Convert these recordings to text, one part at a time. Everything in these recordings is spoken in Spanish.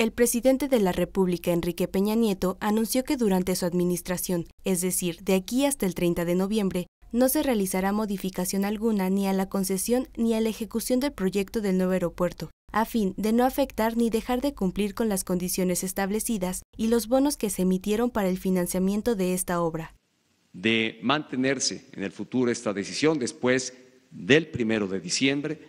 El presidente de la República, Enrique Peña Nieto, anunció que durante su administración, es decir, de aquí hasta el 30 de noviembre, no se realizará modificación alguna ni a la concesión ni a la ejecución del proyecto del nuevo aeropuerto, a fin de no afectar ni dejar de cumplir con las condiciones establecidas y los bonos que se emitieron para el financiamiento de esta obra. De mantenerse en el futuro esta decisión después del primero de diciembre,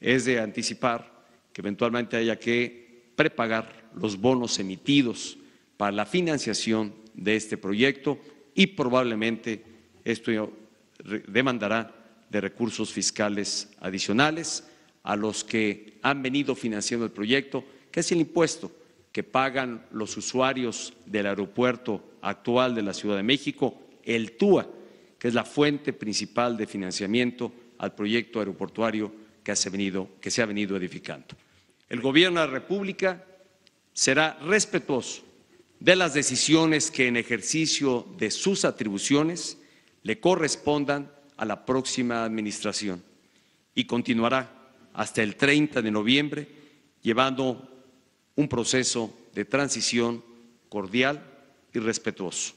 es de anticipar que eventualmente haya que prepagar los bonos emitidos para la financiación de este proyecto y probablemente esto demandará de recursos fiscales adicionales a los que han venido financiando el proyecto, que es el impuesto que pagan los usuarios del aeropuerto actual de la Ciudad de México, el TUA, que es la fuente principal de financiamiento al proyecto aeroportuario que, se ha venido edificando el Gobierno de la República será respetuoso de las decisiones que en ejercicio de sus atribuciones le correspondan a la próxima administración y continuará hasta el 30 de noviembre llevando un proceso de transición cordial y respetuoso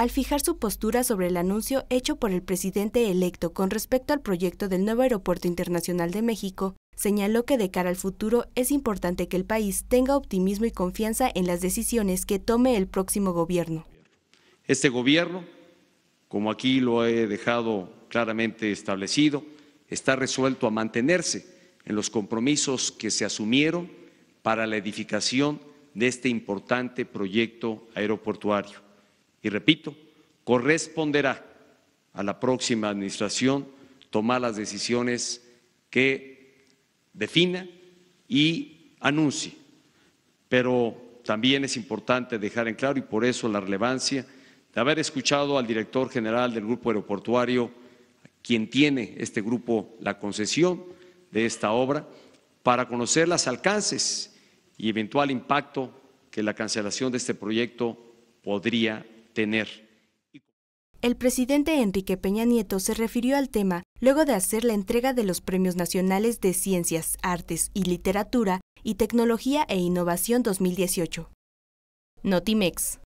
al fijar su postura sobre el anuncio hecho por el presidente electo con respecto al proyecto del nuevo Aeropuerto Internacional de México, señaló que de cara al futuro es importante que el país tenga optimismo y confianza en las decisiones que tome el próximo gobierno. Este gobierno, como aquí lo he dejado claramente establecido, está resuelto a mantenerse en los compromisos que se asumieron para la edificación de este importante proyecto aeroportuario y repito, corresponderá a la próxima administración tomar las decisiones que defina y anuncie. Pero también es importante dejar en claro, y por eso la relevancia, de haber escuchado al director general del Grupo Aeroportuario, quien tiene este grupo la concesión de esta obra, para conocer los alcances y eventual impacto que la cancelación de este proyecto podría el presidente Enrique Peña Nieto se refirió al tema luego de hacer la entrega de los Premios Nacionales de Ciencias, Artes y Literatura y Tecnología e Innovación 2018. Notimex.